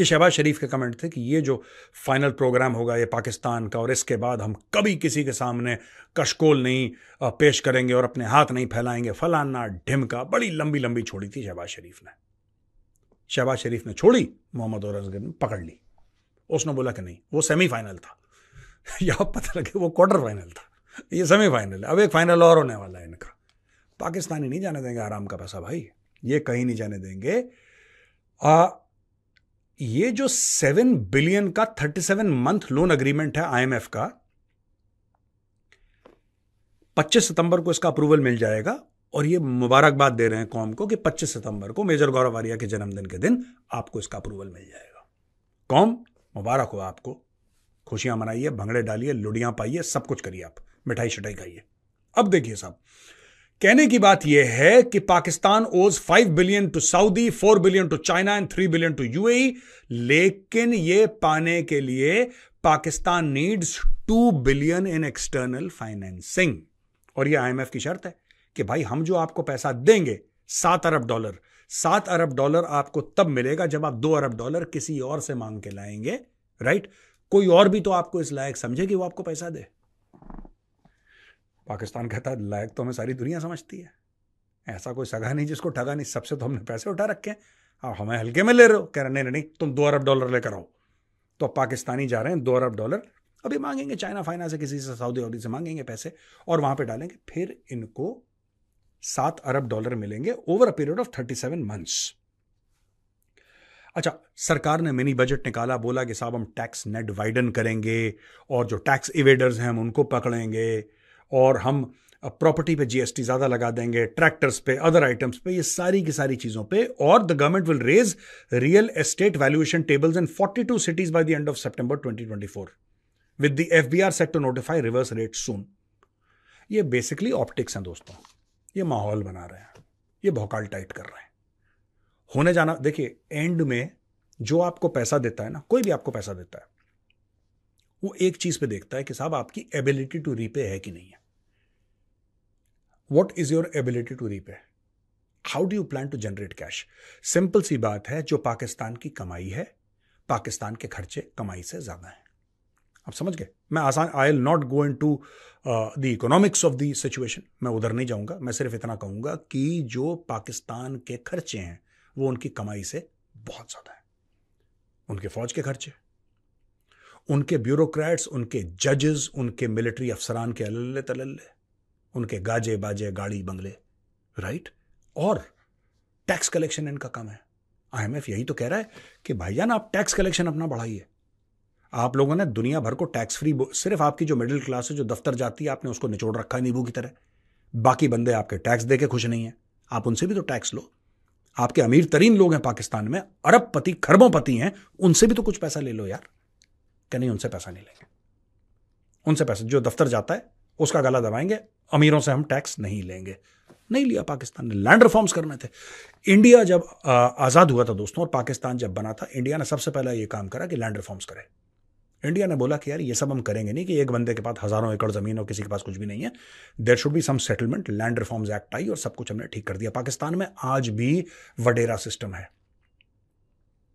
ये शहबाज शरीफ के कमेंट थे कि ये जो फाइनल प्रोग्राम होगा ये पाकिस्तान का और इसके बाद हम कभी किसी के सामने कशकोल नहीं पेश करेंगे और अपने हाथ नहीं फैलाएंगे फलाना ढिमका बड़ी लंबी लंबी छोड़ी थी शहबाज शरीफ ने शहबाज शरीफ ने छोड़ी मोहम्मद और अजगर ने पकड़ ली उसने बोला कि नहीं वो सेमीफाइनल था यह पता लगे वो क्वार्टर फाइनल था ये सेमीफाइनल है अब एक फाइनल और होने वाला है इनका पाकिस्तानी नहीं जाने देंगे आराम का पैसा भाई ये कहीं नहीं जाने देंगे आ, ये जो सेवन बिलियन का thirty seven month loan agreement है आईएमएफ का पच्चीस सितंबर को इसका अप्रूवल मिल जाएगा और ये मुबारकबाद दे रहे हैं कौम को कि 25 सितंबर को मेजर गौरव आर्या के जन्मदिन के दिन आपको इसका अप्रूवल मिल जाएगा कौम मुबारक हो आपको खुशियां मनाइए भंगड़े डालिए लुड़ियां पाइए सब कुछ करिए आप मिठाई शिठाई खाइए अब देखिए साहब कहने की बात यह है कि Pakistan owes 5 billion to Saudi 4 billion to China and 3 billion to UAE लेकिन ये पाने के लिए Pakistan needs 2 billion in external financing और यह आईएमएफ की शर्त है कि भाई हम जो आपको पैसा देंगे सात अरब डॉलर सात अरब डॉलर आपको तब मिलेगा जब आप दो अरब डॉलर किसी और से मांग के लाएंगे राइट कोई और भी तो आपको इस लायक समझे कि वो आपको पैसा दे पाकिस्तान कहता है लायक तो हमें सारी दुनिया समझती है ऐसा कोई सगा नहीं जिसको ठगा नहीं सबसे तो हमने पैसे उठा रखे हैं आप हमें हल्के में ले रहे हो कह रहे नहीं नहीं तुम दो अरब डॉलर लेकर आओ तो पाकिस्तानी जा रहे हैं दो अरब डॉलर अभी मांगेंगे चाइना फाइना से किसी से सऊदी अरबी से मांगेंगे पैसे और वहाँ पर डालेंगे फिर इनको सात अरब डॉलर मिलेंगे over a period of thirty seven months अच्छा सरकार ने मिनी बजट निकाला बोला कि साहब हम टैक्स नेट वाइडन करेंगे और जो टैक्स इवेडर्स हैं हम उनको पकड़ेंगे और हम प्रॉपर्टी पे जीएसटी ज़्यादा लगा देंगे ट्रैक्टर्स पे अदर आइटम्स पे ये सारी की सारी चीज़ों पे और the government will raise real estate valuation tables in 42 cities by the end of September 2024 with the FBR set to notify reverse rate soon ये बेसिकली ऑप्टिक्स हैं दोस्तों ये माहौल बना रहे हैं ये भोकाल टाइट कर रहे हैं होने जाना देखिए एंड में जो आपको पैसा देता है ना कोई भी आपको पैसा देता है वो एक चीज़ पे देखता है कि साहब आपकी एबिलिटी टू रीपे है कि नहीं है what is your ability to repay how do you plan to generate cash simple सी बात है जो पाकिस्तान की कमाई है पाकिस्तान के खर्चे कमाई से ज़्यादा हैं आप समझ गए मैं आसान I'll not go into the economics of the situation मैं उधर नहीं जाऊंगा मैं सिर्फ इतना कहूंगा कि जो पाकिस्तान के खर्चे हैं वो उनकी कमाई से बहुत ज़्यादा है उनके फौज के खर्चे उनके ब्यूरोक्रेट्स उनके जजेस उनके मिलिट्री अफसरान के अल्ले तल्ले उनके गाजे बाजे गाड़ी बंगले राइट और टैक्स कलेक्शन इनका काम है आईएमएफ यही तो कह रहा है कि भाईजान आप टैक्स कलेक्शन अपना बढ़ाइए आप लोगों ने दुनिया भर को टैक्स फ्री सिर्फ आपकी जो मिडिल क्लास है जो दफ्तर जाती है आपने उसको निचोड़ रखा है नींबू की तरह बाकी बंदे आपके टैक्स दे के खुश नहीं है आप उनसे भी तो टैक्स लो आपके अमीर तरीन लोग हैं पाकिस्तान में अरब पति खरबों पति हैं उनसे भी तो कुछ पैसा ले लो यार क्या नहीं उनसे पैसा नहीं लेंगे उनसे पैसा जो दफ्तर जाता है उसका गला दबाएंगे अमीरों से हम टैक्स नहीं लेंगे नहीं लिया पाकिस्तान ने लैंड रिफॉर्म्स करने थे इंडिया जब आज़ाद हुआ था दोस्तों और पाकिस्तान जब बना था इंडिया ने सबसे पहला ये काम करा कि लैंड रिफॉर्म्स करे इंडिया ने बोला कि यार ये सब हम करेंगे नहीं कि एक बंदे के पास हज़ारों एकड़ ज़मीन और किसी के पास कुछ भी नहीं है there should be some settlement land reforms act आई और सब कुछ हमने ठीक कर दिया पाकिस्तान में आज भी वडेरा सिस्टम है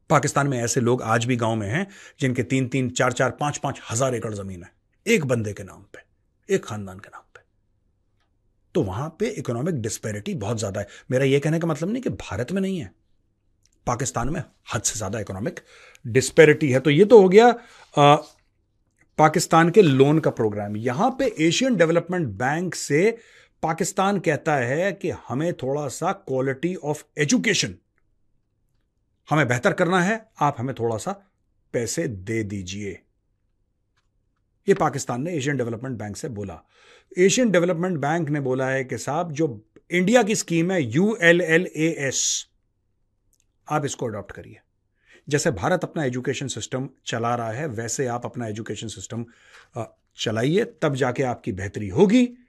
पाकिस्तान में ऐसे लोग आज भी गांव में हैं जिनके तीन तीन चार चार पांच पांच हज़ार एकड़ ज़मीन है एक बंदे के नाम पर एक खानदान के नाम पे तो वहां पे इकोनॉमिक डिस्पेरिटी बहुत ज्यादा है मेरा यह कहने का मतलब नहीं कि भारत में नहीं है पाकिस्तान में हद से ज्यादा इकोनॉमिक डिस्पेरिटी है तो ये तो हो गया आ, पाकिस्तान के लोन का प्रोग्राम यहां पे एशियन डेवलपमेंट बैंक से पाकिस्तान कहता है कि हमें थोड़ा सा क्वालिटी ऑफ एजुकेशन हमें बेहतर करना है आप हमें थोड़ा सा पैसे दे दीजिए ये पाकिस्तान ने एशियन डेवलपमेंट बैंक से बोला एशियन डेवलपमेंट बैंक ने बोला है कि साहब जो इंडिया की स्कीम है U L L A S आप इसको अडॉप्ट करिए जैसे भारत अपना एजुकेशन सिस्टम चला रहा है वैसे आप अपना एजुकेशन सिस्टम चलाइए तब जाके आपकी बेहतरी होगी